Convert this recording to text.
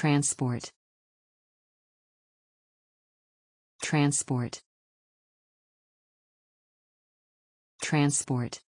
Transport. Transport. Transport.